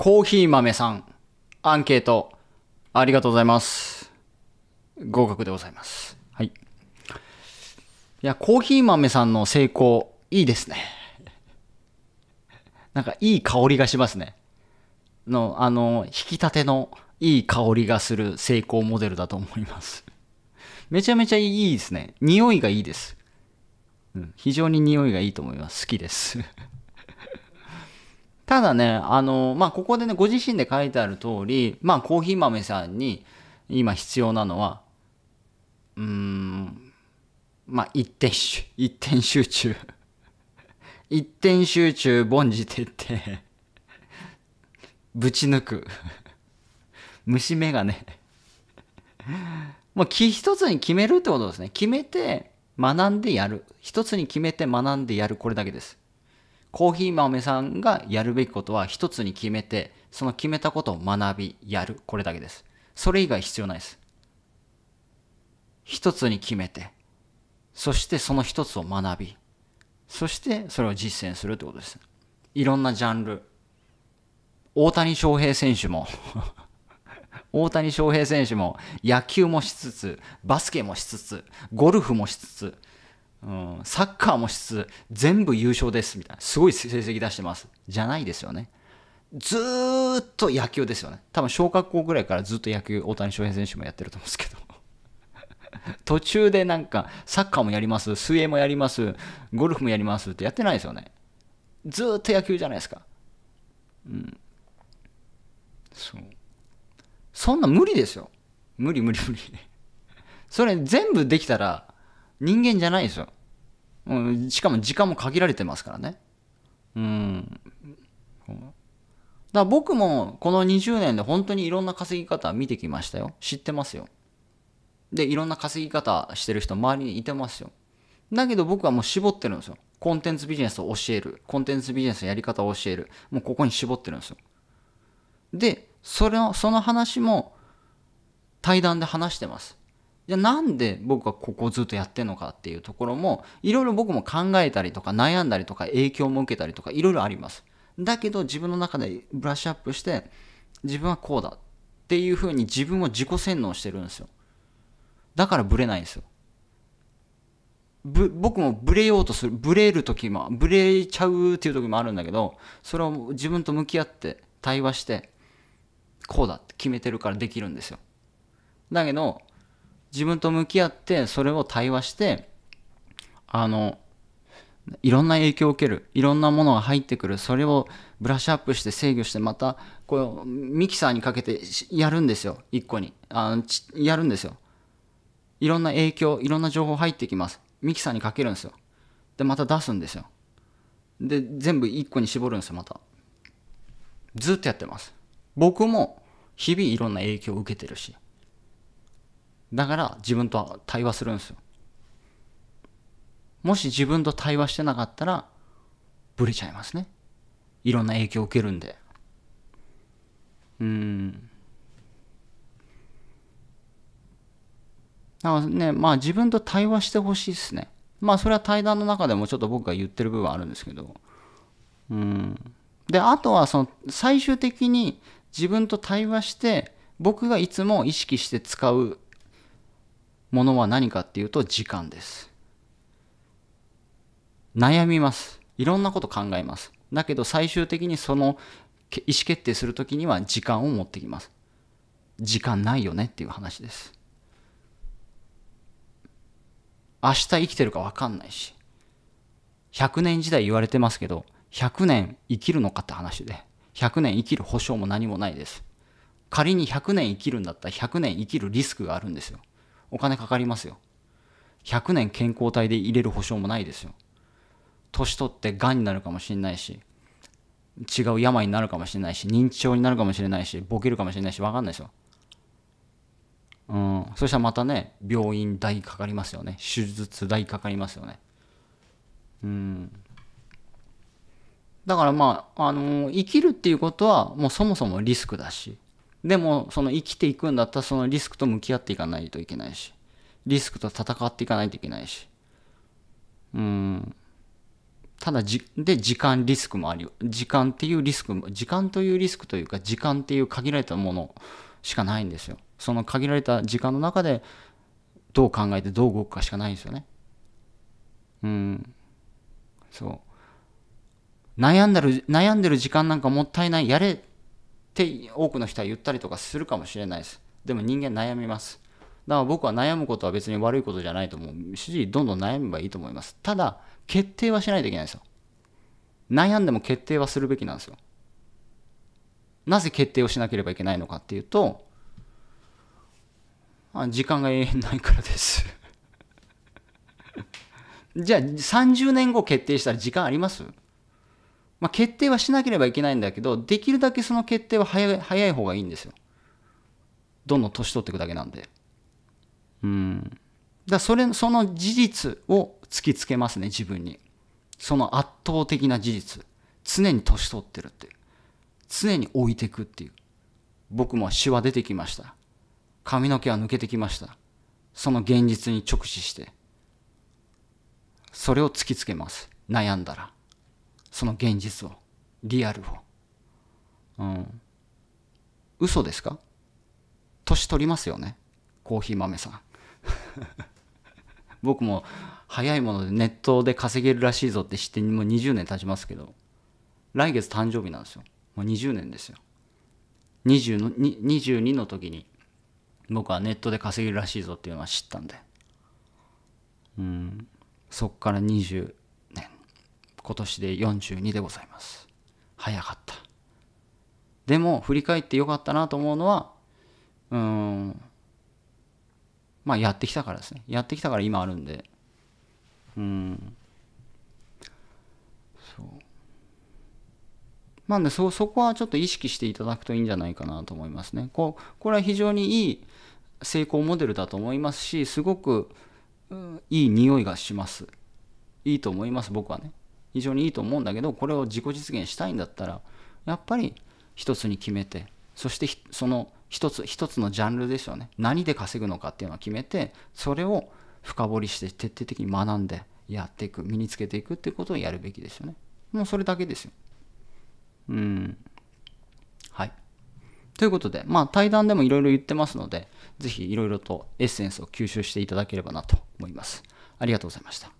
コーヒー豆さん、アンケート、ありがとうございます。合格でございます。はい。いや、コーヒー豆さんの成功、いいですね。なんか、いい香りがしますね。の、あの、引き立てのいい香りがする成功モデルだと思います。めちゃめちゃいいですね。匂いがいいです。うん、非常に匂いがいいと思います。好きです。ただね、あの、まあ、ここでね、ご自身で書いてある通り、まあ、コーヒー豆さんに今必要なのは、うーん、まあ、一点集、一点集中。一点集中、凡事徹底。ぶち抜く。虫眼鏡。もう一つに決めるってことですね。決めて学んでやる。一つに決めて学んでやる。これだけです。コーヒー豆さんがやるべきことは一つに決めて、その決めたことを学び、やる。これだけです。それ以外必要ないです。一つに決めて、そしてその一つを学び、そしてそれを実践するってことです。いろんなジャンル。大谷翔平選手も 大谷翔平選手も野球もしつつ、バスケもしつつ、ゴルフもしつつ、うん、サッカーもしつつ全部優勝ですみたいなすごい成績出してますじゃないですよねずっと野球ですよね多分小学校ぐらいからずっと野球大谷翔平選手もやってると思うんですけど 途中でなんかサッカーもやります水泳もやりますゴルフもやりますってやってないですよねずっと野球じゃないですかうんそうそんな無理ですよ無理無理無理それ全部できたら人間じゃないですよ。うん、しかも時間も限られてますからね。うん。だから僕もこの20年で本当にいろんな稼ぎ方見てきましたよ。知ってますよ。で、いろんな稼ぎ方してる人周りにいてますよ。だけど僕はもう絞ってるんですよ。コンテンツビジネスを教える。コンテンツビジネスのやり方を教える。もうここに絞ってるんですよ。で、それその話も対談で話してます。じゃあなんで僕はここずっとやってんのかっていうところも、いろいろ僕も考えたりとか悩んだりとか影響も受けたりとかいろいろあります。だけど自分の中でブラッシュアップして、自分はこうだっていうふうに自分を自己洗脳してるんですよ。だからブレないんですよ。ぶ僕もブレようとするブレる時もブレちゃうっていう時もあるんだけどそれを自分と向き合って対話してこうだって決めてるからできるんですよだけど自分と向き合ってそれを対話してあのいろんな影響を受けるいろんなものが入ってくるそれをブラッシュアップして制御してまたこうミキサーにかけてやるんですよ一個にあのやるんですよいろんな影響いろんな情報入ってきますミキサーにかけるんですよでまた出すんですよで全部一個に絞るんですよまたずっとやってます僕も日々いろんな影響を受けてるしだから自分と対話するんですよもし自分と対話してなかったらブレちゃいますねいろんな影響を受けるんでうんだからねまあ自分と対話してほしいですねまあそれは対談の中でもちょっと僕が言ってる部分あるんですけどうんであとはその最終的に自分と対話して僕がいつも意識して使うものは何かっていうと時間です。悩みます。いろんなこと考えます。だけど最終的にその意思決定するときには時間を持ってきます。時間ないよねっていう話です。明日生きてるか分かんないし、100年時代言われてますけど、100年生きるのかって話で、100年生きる保証も何もないです。仮に100年生きるんだったら100年生きるリスクがあるんですよ。お金かかりますよ。100年健康体で入れる保証もないですよ。年取って癌になるかもしれないし、違う病になるかもしれないし、認知症になるかもしれないし、ボケるかもしれないし、わかんないですよ。うん、そしたらまたね、病院代かかりますよね。手術代かかりますよね。うん。だからまあ、あのー、生きるっていうことは、もうそもそもリスクだし、でもその生きていくんだったらそのリスクと向き合っていかないといけないしリスクと戦っていかないといけないしうんただじで時間リスクもあるよ時間っていうリスクも、時間というリスクというか時間っていう限られたものしかないんですよその限られた時間の中でどう考えてどう動くかしかないんですよねうんそう悩んでる悩んでる時間なんかもったいないやれって多くの人は言ったりとかするかもしれないです。でも人間悩みます。だから僕は悩むことは別に悪いことじゃないと思う主治医どんどん悩めばいいと思います。ただ、決定はしないといけないんですよ。悩んでも決定はするべきなんですよ。なぜ決定をしなければいけないのかっていうと、あ時間が永遠ないからですじゃあ30年後決定したら時間ありますまあ、決定はしなければいけないんだけど、できるだけその決定は早い早い方がいいんですよ。どんどん年取っていくだけなんで。うん。だそれ、その事実を突きつけますね、自分に。その圧倒的な事実。常に年取ってるっていう。常に置いていくっていう。僕もシワ出てきました。髪の毛は抜けてきました。その現実に直視して。それを突きつけます。悩んだら。その現実をリアルをうん嘘ですか年取りますよねコーヒー豆さん 僕も早いものでネットで稼げるらしいぞって知ってもう20年経ちますけど来月誕生日なんですよもう20年ですよ20の22の時に僕はネットで稼げるらしいぞっていうのは知ったんでうんそっから20今年で42でございます。早かった。でも、振り返ってよかったなと思うのは、うーん、まあやってきたからですね。やってきたから今あるんで。うん。そう。なんでそ、そこはちょっと意識していただくといいんじゃないかなと思いますね。ここれは非常にいい成功モデルだと思いますし、すごく、うん、いい匂いがします。いいと思います、僕はね。非常にいいと思うんだけどこれを自己実現したいんだったらやっぱり一つに決めてそしてその一つ一つのジャンルですよね何で稼ぐのかっていうのを決めてそれを深掘りして徹底的に学んでやっていく身につけていくっていうことをやるべきですよねもうそれだけですようんはいということでまあ対談でもいろいろ言ってますので是非いろいろとエッセンスを吸収していただければなと思いますありがとうございました